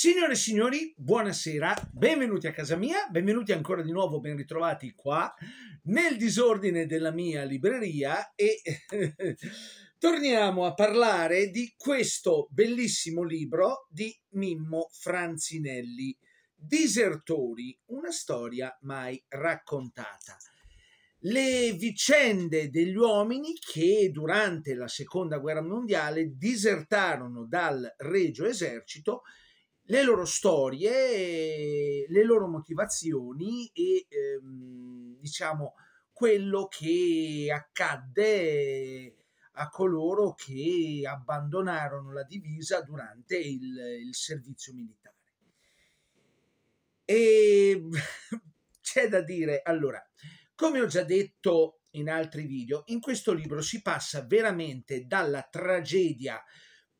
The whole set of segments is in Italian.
Signore e signori, buonasera, benvenuti a casa mia, benvenuti ancora di nuovo, ben ritrovati qua nel disordine della mia libreria e torniamo a parlare di questo bellissimo libro di Mimmo Franzinelli, Disertori, una storia mai raccontata. Le vicende degli uomini che durante la seconda guerra mondiale disertarono dal regio esercito le loro storie, le loro motivazioni e ehm, diciamo quello che accadde a coloro che abbandonarono la divisa durante il, il servizio militare. E ehm, c'è da dire, allora, come ho già detto in altri video, in questo libro si passa veramente dalla tragedia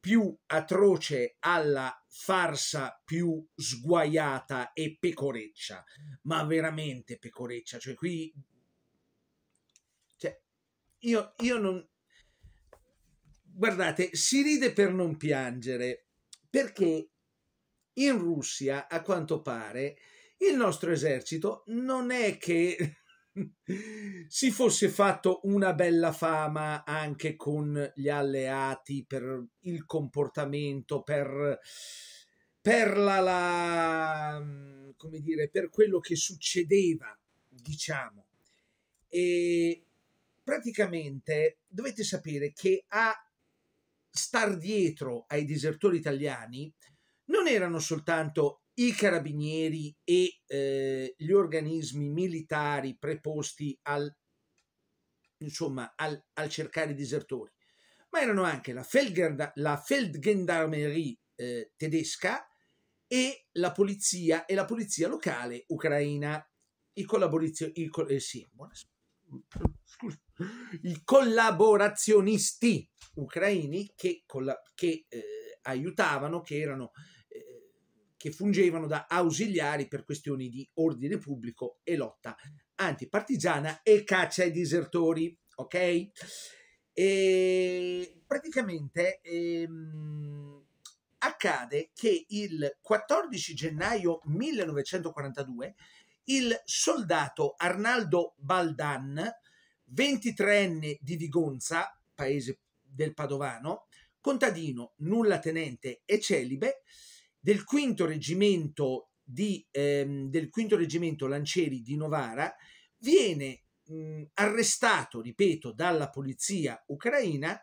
più atroce alla farsa più sguaiata e pecoreccia, ma veramente pecoreccia, cioè qui cioè, io, io non guardate, si ride per non piangere, perché in Russia, a quanto pare, il nostro esercito non è che si fosse fatto una bella fama anche con gli alleati per il comportamento, per, per la, la, come dire, per quello che succedeva, diciamo. E praticamente dovete sapere che a star dietro ai disertori italiani non erano soltanto i carabinieri e eh, gli organismi militari preposti al, insomma, al, al, cercare i disertori, ma erano anche la, Feldgend- la Feldgendarmerie eh, tedesca e la polizia e la polizia locale ucraina. I, collaborizio- i, co- eh, sì, Scusa. i collaborazionisti ucraini che, colla- che eh, aiutavano, che erano che fungevano da ausiliari per questioni di ordine pubblico e lotta antipartigiana e caccia ai disertori, ok? E praticamente ehm, accade che il 14 gennaio 1942 il soldato Arnaldo Baldan, 23enne di Vigonza, paese del Padovano, contadino, nullatenente e celibe, del quinto reggimento, di, ehm, del quinto reggimento Lancieri di Novara viene mh, arrestato, ripeto, dalla polizia ucraina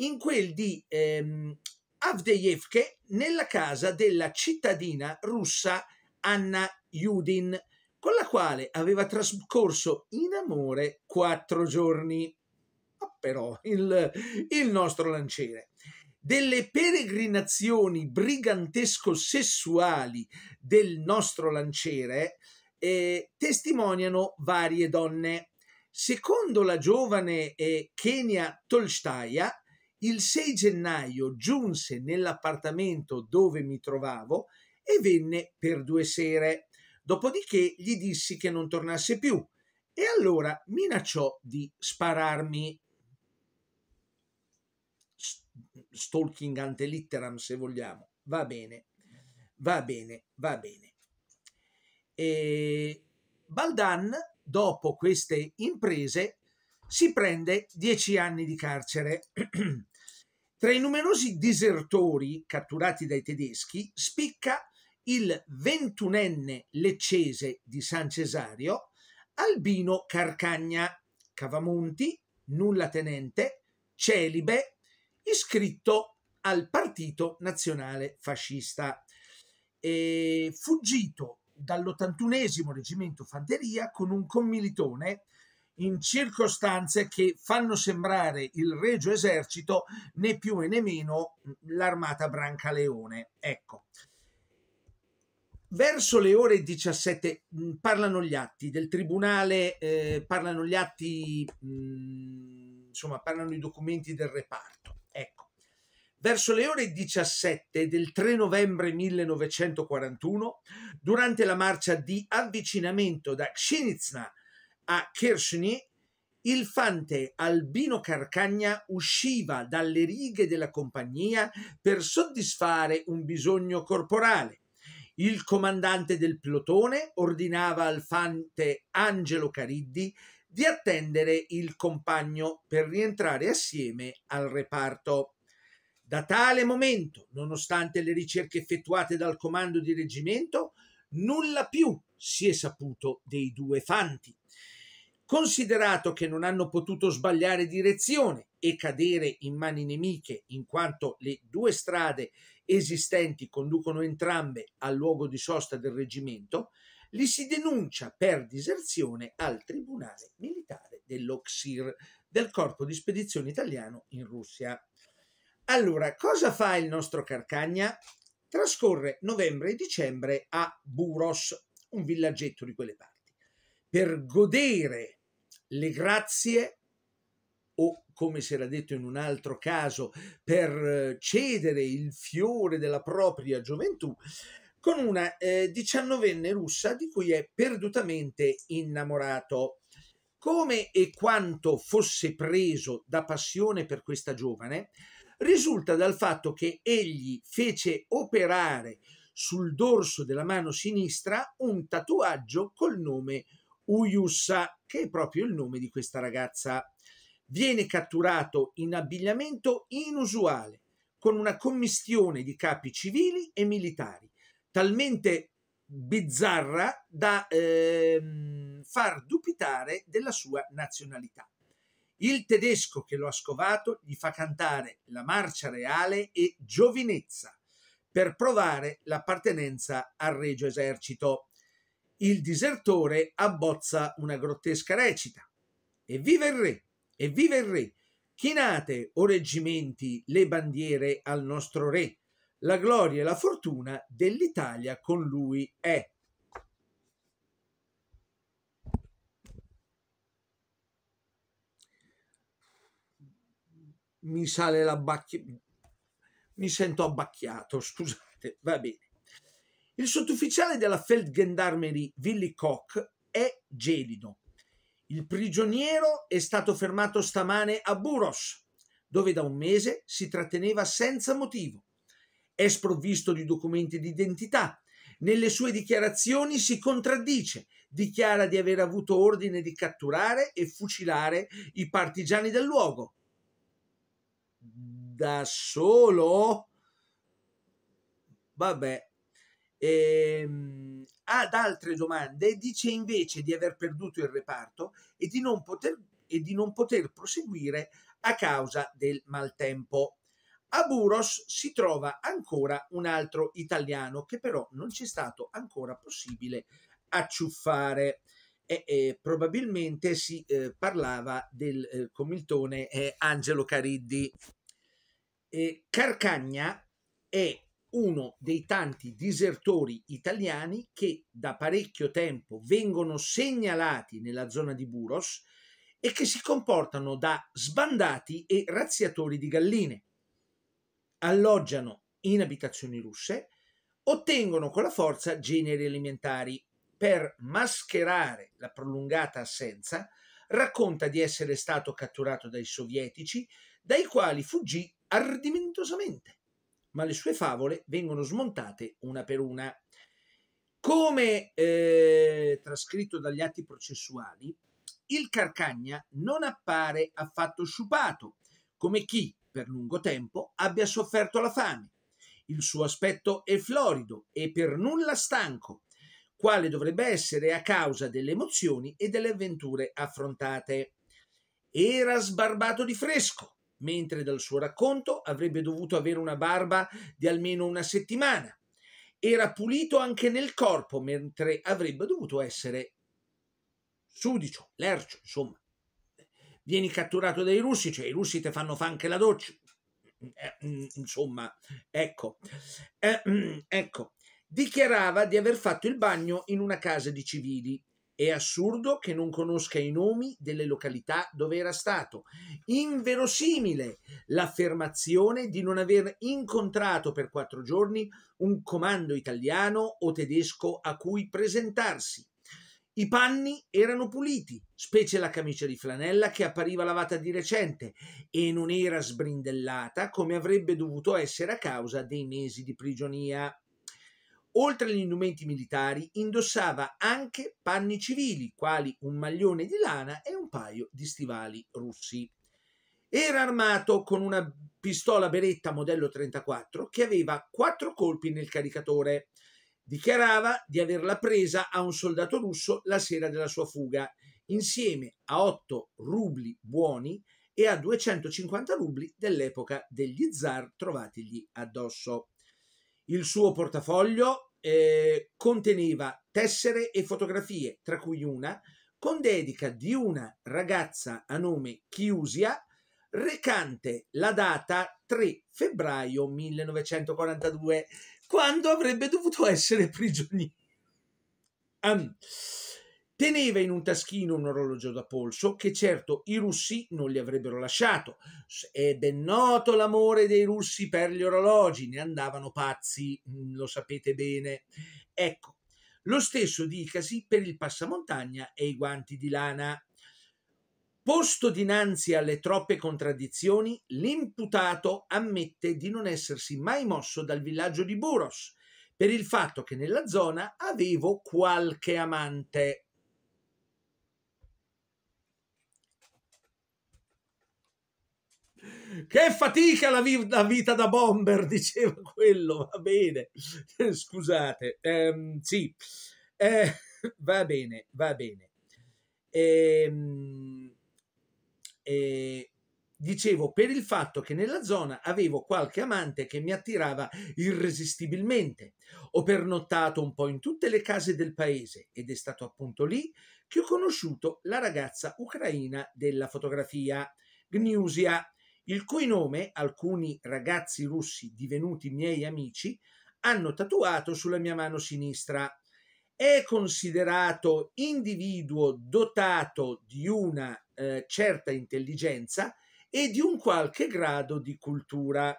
in quel di ehm, Avdeyevke nella casa della cittadina russa Anna Yudin, con la quale aveva trascorso in amore quattro giorni. però il, il nostro lanciere delle peregrinazioni brigantesco-sessuali del nostro lanciere eh, testimoniano varie donne. Secondo la giovane eh, Kenya Tolstaya, il 6 gennaio giunse nell'appartamento dove mi trovavo e venne per due sere. Dopodiché gli dissi che non tornasse più e allora minacciò di spararmi. stalking ante litteram se vogliamo, va bene, va bene, va bene. E Baldan, dopo queste imprese, si prende dieci anni di carcere. Tra i numerosi disertori catturati dai tedeschi spicca il ventunenne leccese di San Cesario, Albino Carcagna, Cavamonti, nulla tenente, celibe iscritto al Partito Nazionale Fascista. E fuggito dall'81 reggimento fanteria con un commilitone in circostanze che fanno sembrare il regio esercito né più né meno l'armata Brancaleone. Ecco. Verso le ore 17 mm, parlano gli atti del tribunale, eh, parlano gli atti, mh, mm, insomma, parlano i documenti del reparto. Ecco, verso le ore 17 del 3 novembre 1941, durante la marcia di avvicinamento da Ksinizna a Kirchny, il fante Albino Carcagna usciva dalle righe della compagnia per soddisfare un bisogno corporale. Il comandante del plotone ordinava al fante Angelo Cariddi di attendere il compagno per rientrare assieme al reparto. Da tale momento, nonostante le ricerche effettuate dal comando di reggimento, nulla più si è saputo dei due fanti. Considerato che non hanno potuto sbagliare direzione e cadere in mani nemiche, in quanto le due strade esistenti conducono entrambe al luogo di sosta del reggimento, li si denuncia per diserzione al Tribunale Militare dell'Oksir, del Corpo di Spedizione Italiano in Russia. Allora, cosa fa il nostro Carcagna? Trascorre novembre e dicembre a Buros, un villaggetto di quelle parti, per godere le grazie o come si era detto in un altro caso, per eh, cedere il fiore della propria gioventù con una eh, diciannovenne eh, russa di cui è perdutamente innamorato. Come e quanto fosse preso da passione per questa giovane risulta dal fatto che egli fece operare sul dorso della mano sinistra un tatuaggio col nome Uyussa, che è proprio il nome di questa ragazza. Viene catturato in abbigliamento inusuale, con una commistione di capi civili e militari, talmente bizzarra da ehm, far dubitare della sua nazionalità. Il tedesco che lo ha scovato gli fa cantare la marcia reale e giovinezza per provare l'appartenenza al regio esercito. Il disertore abbozza una grottesca recita. Evviva il re! Evviva il re! Chinate, o reggimenti, le bandiere al nostro re la gloria e la fortuna dell'Italia con lui è. Mi sale la bacchia, mi sento abbacchiato, scusate, va bene. Il sottufficiale della Feldgendarmerie Willy Koch è gelido. Il prigioniero è stato fermato stamane a Buros, dove da un mese si tratteneva senza motivo è sprovvisto di documenti d'identità. Nelle sue dichiarazioni si contraddice, dichiara di aver avuto ordine di catturare e fucilare i partigiani del luogo. Da solo? Vabbè. Ehm, ad altre domande dice invece di aver perduto il reparto e di non poter, e di non poter proseguire a causa del maltempo. A Buros si trova ancora un altro italiano che però non ci è stato ancora possibile acciuffare. E, eh, probabilmente si eh, parlava del eh, comiltone eh, Angelo Cariddi. Carcagna è uno dei tanti disertori italiani che da parecchio tempo vengono segnalati nella zona di Buros e che si comportano da sbandati e razziatori di galline alloggiano in abitazioni russe, ottengono con la forza generi alimentari. Per mascherare la prolungata assenza, racconta di essere stato catturato dai sovietici, dai quali fuggì ardimentosamente. Ma le sue favole vengono smontate una per una. Come eh, trascritto dagli atti processuali, il Carcagna non appare affatto sciupato, come chi, per lungo tempo abbia sofferto la fame. Il suo aspetto è florido e per nulla stanco, quale dovrebbe essere a causa delle emozioni e delle avventure affrontate. Era sbarbato di fresco, mentre dal suo racconto avrebbe dovuto avere una barba di almeno una settimana. Era pulito anche nel corpo, mentre avrebbe dovuto essere sudicio, lercio, insomma vieni catturato dai russi, cioè i russi ti fanno fa anche la doccia. Eh, mm, insomma, ecco, eh, mm, ecco, dichiarava di aver fatto il bagno in una casa di civili. È assurdo che non conosca i nomi delle località dove era stato. Inverosimile l'affermazione di non aver incontrato per quattro giorni un comando italiano o tedesco a cui presentarsi. I panni erano puliti, specie la camicia di flanella che appariva lavata di recente e non era sbrindellata come avrebbe dovuto essere a causa dei mesi di prigionia. Oltre agli indumenti militari, indossava anche panni civili, quali un maglione di lana e un paio di stivali russi. Era armato con una pistola beretta modello 34 che aveva quattro colpi nel caricatore Dichiarava di averla presa a un soldato russo la sera della sua fuga, insieme a 8 rubli buoni e a 250 rubli dell'epoca degli zar trovatigli addosso. Il suo portafoglio eh, conteneva tessere e fotografie, tra cui una con dedica di una ragazza a nome Chiusia, recante la data 3 febbraio 1942 quando avrebbe dovuto essere prigioniero. Um, ehm, teneva in un taschino un orologio da polso che certo i russi non gli avrebbero lasciato. È ben noto l'amore dei russi per gli orologi, ne andavano pazzi, mm, lo sapete bene. Ecco, lo stesso dicasi per il passamontagna e i guanti di lana. Posto dinanzi alle troppe contraddizioni, l'imputato ammette di non essersi mai mosso dal villaggio di Buros per il fatto che nella zona avevo qualche amante. Che fatica la, vi- la, vita da bomber, diceva quello, va bene, scusate, ehm, sì, eh, va bene, va bene. Ehm eh, dicevo, per il fatto che nella zona avevo qualche amante che mi attirava irresistibilmente. Ho pernottato un po' in tutte le case del paese ed è stato appunto lì che ho conosciuto la ragazza ucraina della fotografia, Gnusia, il cui nome alcuni ragazzi russi divenuti miei amici hanno tatuato sulla mia mano sinistra è considerato individuo dotato di una eh, certa intelligenza e di un qualche grado di cultura.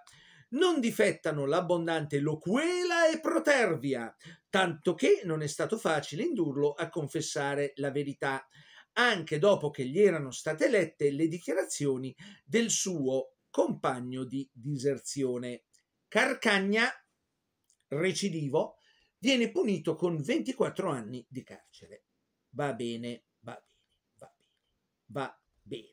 Non difettano l'abbondante loquela e protervia, tanto che non è stato facile indurlo a confessare la verità, anche dopo che gli erano state lette le dichiarazioni del suo compagno di diserzione. Carcagna, recidivo, viene punito con 24 anni di carcere. Va bene, va bene, va bene, va bene.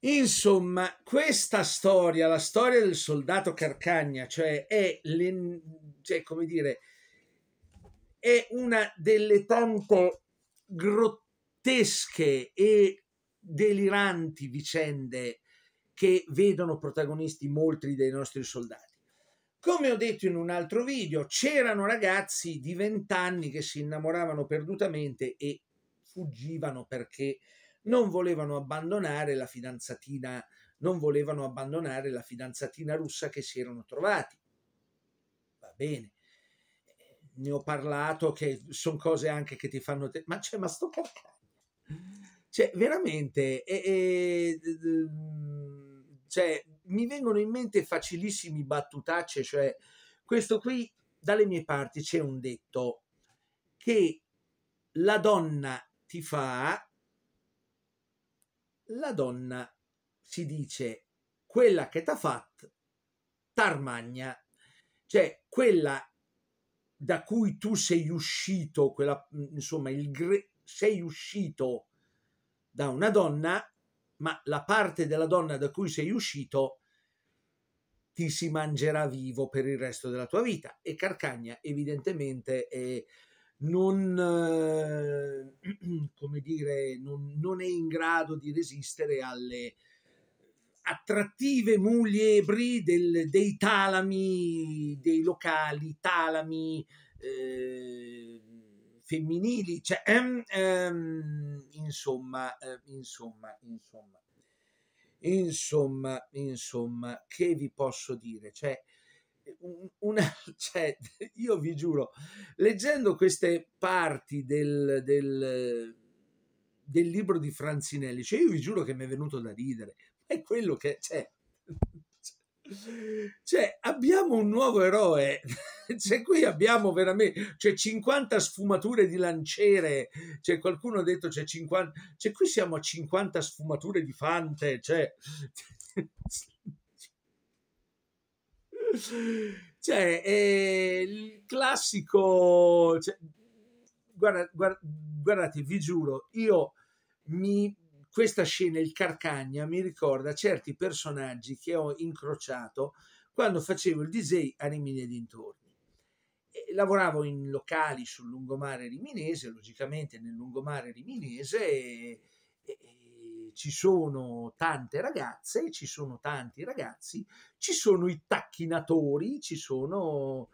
Insomma, questa storia, la storia del soldato Carcagna, cioè è, le, cioè, come dire, è una delle tante grottesche e deliranti vicende che vedono protagonisti molti dei nostri soldati. Come ho detto in un altro video, c'erano ragazzi di 20 anni che si innamoravano perdutamente e fuggivano perché non volevano abbandonare la fidanzatina, non volevano abbandonare la fidanzatina russa che si erano trovati. Va bene. Eh, ne ho parlato che sono cose anche che ti fanno te- ma cioè ma sto carcagna. Cioè veramente e, e, cioè mi vengono in mente facilissimi battutacce, cioè questo qui dalle mie parti c'è un detto che la donna ti fa, la donna si dice quella che t'ha fatto, t'armagna, cioè quella da cui tu sei uscito, quella, insomma, il, sei uscito da una donna, ma la parte della donna da cui sei uscito ti si mangerà vivo per il resto della tua vita. E Carcagna evidentemente è, non, eh, come dire, non, non, è in grado di resistere alle attrattive muliebri del, dei talami, dei locali talami. Eh, femminili, cioè, ehm, ehm, insomma, eh, insomma, insomma, insomma, insomma, che vi posso dire? Cioè, una, cioè, io vi giuro, leggendo queste parti del, del, del libro di Franzinelli, cioè io vi giuro che mi è venuto da ridere, è quello che, cioè, cioè, abbiamo un nuovo eroe. Cioè, qui abbiamo veramente cioè, 50 sfumature di lanciere. Cioè, qualcuno ha detto c'è 50. Cioè, qui siamo a 50 sfumature di fante. Cioè, cioè è il classico. Cioè, guarda, guarda, guardate, vi giuro, io mi questa scena, il Carcagna, mi ricorda certi personaggi che ho incrociato quando facevo il DJ a Rimini e dintorni. E lavoravo in locali sul lungomare riminese, logicamente nel lungomare riminese e, e, ci sono tante ragazze, ci sono tanti ragazzi, ci sono i tacchinatori, ci sono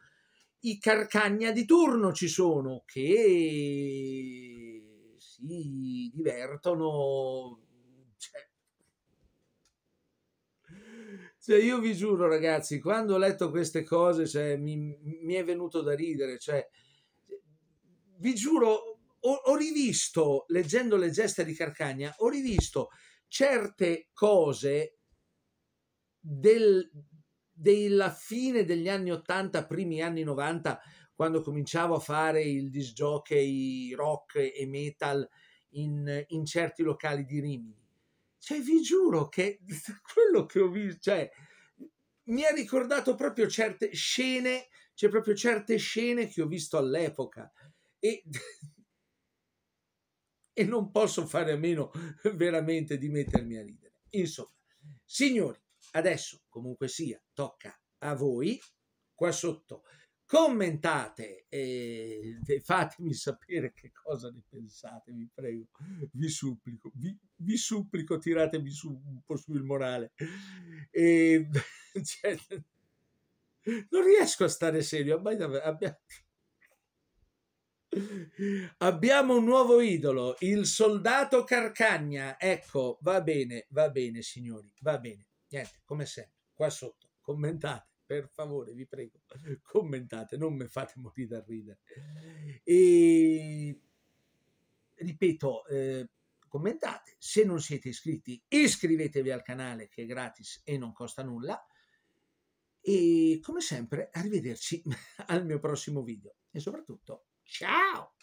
i carcagna di turno, ci sono che si divertono. Cioè... cioè, io vi giuro, ragazzi, quando ho letto queste cose, cioè, mi, mi, è venuto da ridere. Cioè, vi giuro, ho, ho rivisto, leggendo le geste di Carcagna, ho rivisto certe cose del, della fine degli anni 80, primi anni 90, quando cominciavo a fare il disc jockey rock e metal in, in certi locali di Rimini. Cioè, vi giuro che quello che ho visto, cioè, mi ha ricordato proprio certe scene, cioè proprio certe scene che ho visto all'epoca. E, e non posso fare a meno veramente di mettermi a ridere. Insomma, signori, adesso comunque sia, tocca a voi qua sotto commentate e fatemi sapere che cosa ne pensate, vi prego, vi supplico, vi, vi supplico, tiratemi su, un po' sul morale. E, cioè, non riesco a stare serio, ormai abbiamo... Abbiamo un nuovo idolo, il soldato Carcagna. Ecco, va bene, va bene, signori, va bene. Niente, come sempre, qua sotto, commentate per favore, vi prego, commentate, non mi fate morire da ridere. E ripeto, eh, commentate, se non siete iscritti, iscrivetevi al canale che è gratis e non costa nulla. E come sempre, arrivederci al mio prossimo video e soprattutto ciao!